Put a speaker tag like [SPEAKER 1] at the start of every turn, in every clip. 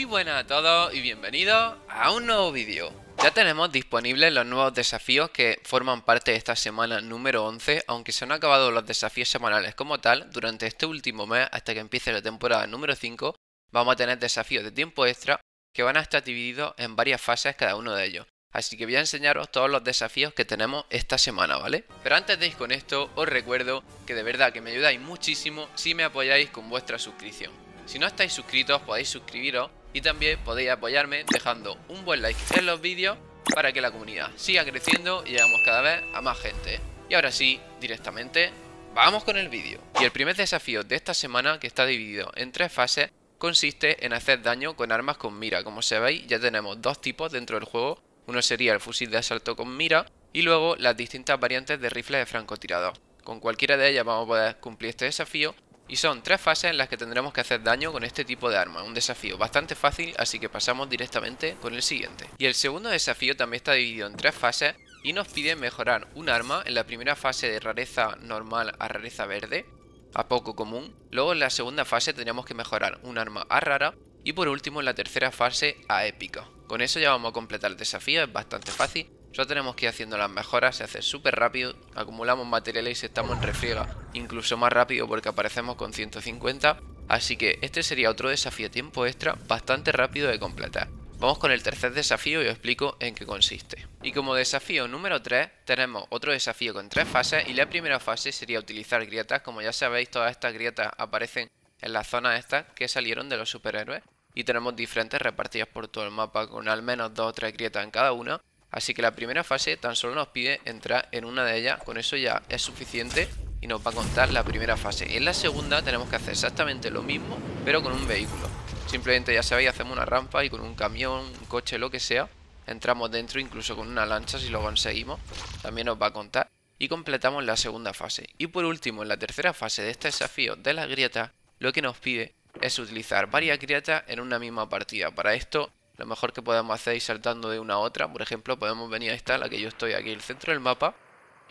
[SPEAKER 1] Muy buenas a todos y bienvenidos a un nuevo vídeo. Ya tenemos disponibles los nuevos desafíos que forman parte de esta semana número 11, aunque se han acabado los desafíos semanales como tal, durante este último mes hasta que empiece la temporada número 5 vamos a tener desafíos de tiempo extra que van a estar divididos en varias fases cada uno de ellos. Así que voy a enseñaros todos los desafíos que tenemos esta semana, ¿vale? Pero antes de ir con esto, os recuerdo que de verdad que me ayudáis muchísimo si me apoyáis con vuestra suscripción. Si no estáis suscritos, podéis suscribiros y también podéis apoyarme dejando un buen like en los vídeos para que la comunidad siga creciendo y llegamos cada vez a más gente. Y ahora sí, directamente, vamos con el vídeo. Y el primer desafío de esta semana, que está dividido en tres fases, consiste en hacer daño con armas con mira. Como sabéis, ya tenemos dos tipos dentro del juego. Uno sería el fusil de asalto con mira y luego las distintas variantes de rifles de francotirador. Con cualquiera de ellas vamos a poder cumplir este desafío y son tres fases en las que tendremos que hacer daño con este tipo de arma, un desafío bastante fácil, así que pasamos directamente con el siguiente. Y el segundo desafío también está dividido en tres fases y nos pide mejorar un arma en la primera fase de rareza normal a rareza verde, a poco común. Luego en la segunda fase tendremos que mejorar un arma a rara y por último en la tercera fase a épica. Con eso ya vamos a completar el desafío, es bastante fácil Solo tenemos que ir haciendo las mejoras, se hace súper rápido, acumulamos materiales y estamos en refriega, incluso más rápido porque aparecemos con 150, así que este sería otro desafío tiempo extra bastante rápido de completar. Vamos con el tercer desafío y os explico en qué consiste. Y como desafío número 3 tenemos otro desafío con tres fases y la primera fase sería utilizar grietas, como ya sabéis todas estas grietas aparecen en la zona esta que salieron de los superhéroes y tenemos diferentes repartidas por todo el mapa con al menos dos o tres grietas en cada una Así que la primera fase tan solo nos pide entrar en una de ellas. Con eso ya es suficiente y nos va a contar la primera fase. En la segunda tenemos que hacer exactamente lo mismo, pero con un vehículo. Simplemente, ya sabéis, hacemos una rampa y con un camión, un coche, lo que sea, entramos dentro, incluso con una lancha si lo conseguimos. También nos va a contar. Y completamos la segunda fase. Y por último, en la tercera fase de este desafío de las grietas, lo que nos pide es utilizar varias grietas en una misma partida. Para esto lo mejor que podemos hacer es saltando de una a otra. Por ejemplo, podemos venir a esta, la que yo estoy aquí, el centro del mapa.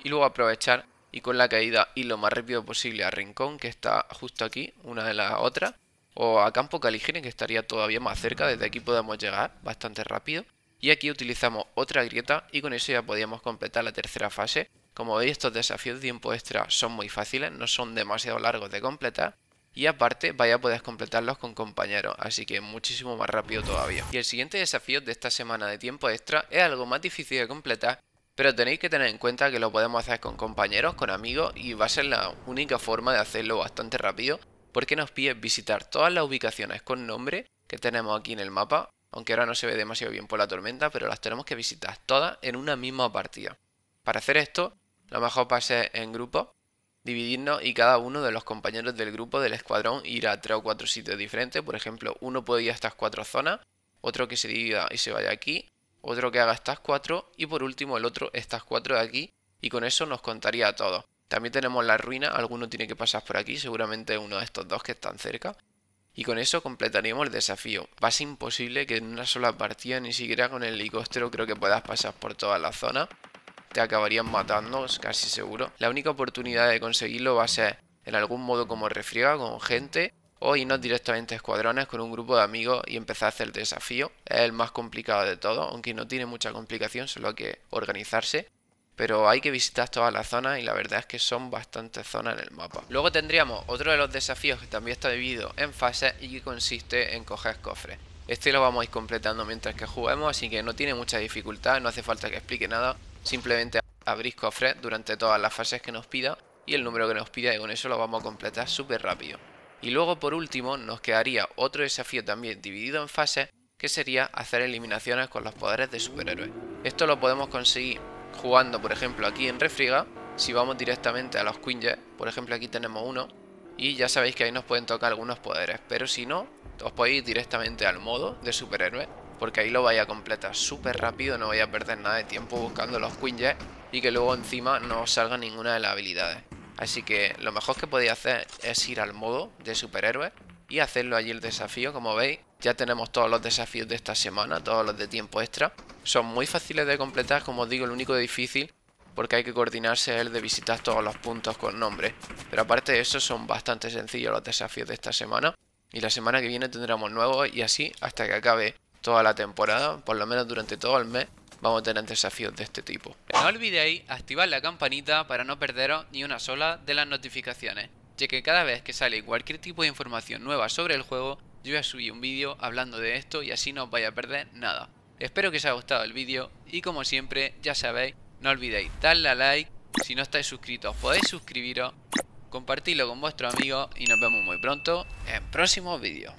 [SPEAKER 1] Y luego aprovechar y con la caída ir lo más rápido posible a Rincón, que está justo aquí, una de las otras. O a Campo Caligine, que estaría todavía más cerca. Desde aquí podemos llegar bastante rápido. Y aquí utilizamos otra grieta y con eso ya podíamos completar la tercera fase. Como veis, estos desafíos de tiempo extra son muy fáciles, no son demasiado largos de completar y aparte, vaya a poder completarlos con compañeros, así que muchísimo más rápido todavía. Y el siguiente desafío de esta semana de tiempo extra es algo más difícil de completar, pero tenéis que tener en cuenta que lo podemos hacer con compañeros, con amigos, y va a ser la única forma de hacerlo bastante rápido, porque nos pide visitar todas las ubicaciones con nombre que tenemos aquí en el mapa, aunque ahora no se ve demasiado bien por la tormenta, pero las tenemos que visitar todas en una misma partida. Para hacer esto, lo mejor pase en grupo, dividirnos y cada uno de los compañeros del grupo del escuadrón ir a tres o cuatro sitios diferentes. Por ejemplo, uno puede ir a estas cuatro zonas, otro que se divida y se vaya aquí, otro que haga estas cuatro y por último el otro estas cuatro de aquí y con eso nos contaría a todos. También tenemos la ruina, alguno tiene que pasar por aquí, seguramente uno de estos dos que están cerca. Y con eso completaríamos el desafío. Va a ser imposible que en una sola partida, ni siquiera con el helicóptero, creo que puedas pasar por toda la zona te acabarían matando, es casi seguro. La única oportunidad de conseguirlo va a ser en algún modo como refriega con gente o no directamente a escuadrones con un grupo de amigos y empezar a hacer el desafío. Es el más complicado de todo, aunque no tiene mucha complicación, solo hay que organizarse. Pero hay que visitar todas las zonas y la verdad es que son bastantes zonas en el mapa. Luego tendríamos otro de los desafíos que también está dividido en fases y que consiste en coger cofres. Este lo vamos a ir completando mientras que juguemos, así que no tiene mucha dificultad, no hace falta que explique nada. Simplemente abrís cofres durante todas las fases que nos pida y el número que nos pida y con eso lo vamos a completar súper rápido. Y luego por último nos quedaría otro desafío también dividido en fases que sería hacer eliminaciones con los poderes de superhéroes. Esto lo podemos conseguir jugando por ejemplo aquí en Refriga, si vamos directamente a los Quinjet, por ejemplo aquí tenemos uno, y ya sabéis que ahí nos pueden tocar algunos poderes, pero si no, os podéis ir directamente al modo de superhéroe porque ahí lo vaya a completar súper rápido, no voy a perder nada de tiempo buscando los Quinjet y que luego encima no salga ninguna de las habilidades. Así que lo mejor que podía hacer es ir al modo de superhéroe y hacerlo allí el desafío, como veis. Ya tenemos todos los desafíos de esta semana, todos los de tiempo extra. Son muy fáciles de completar, como os digo, el único difícil porque hay que coordinarse el de visitar todos los puntos con nombre. Pero aparte de eso son bastante sencillos los desafíos de esta semana. Y la semana que viene tendremos nuevos y así hasta que acabe toda la temporada, por lo menos durante todo el mes, vamos a tener desafíos de este tipo. No olvidéis activar la campanita para no perderos ni una sola de las notificaciones, ya que cada vez que sale cualquier tipo de información nueva sobre el juego, yo ya subí un vídeo hablando de esto y así no os vais a perder nada. Espero que os haya gustado el vídeo y como siempre, ya sabéis, no olvidéis darle a like, si no estáis suscritos podéis suscribiros, compartirlo con vuestros amigos y nos vemos muy pronto en próximos vídeos.